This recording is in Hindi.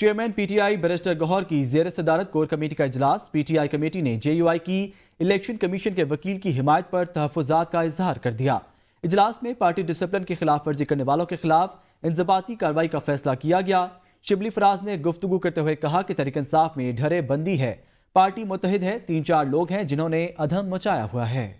चेयरमैन पीटीआई बैरिस्टर गौहर की जेर सदारत कोर कमेटी का इजलास पीटीआई कमेटी ने जेयूआई की इलेक्शन कमीशन के वकील की हिमायत पर तहफात का इजहार कर दिया इजलास में पार्टी डिसिप्लिन की खिलाफ वर्जी करने वालों के खिलाफ इंजबाती कार्रवाई का फैसला किया गया शिबली फराज ने गुफ्तु करते हुए कहा कि तरीक इंसाफ में ढरे बंदी है पार्टी मुतहद है तीन चार लोग हैं जिन्होंने अधम मचाया हुआ है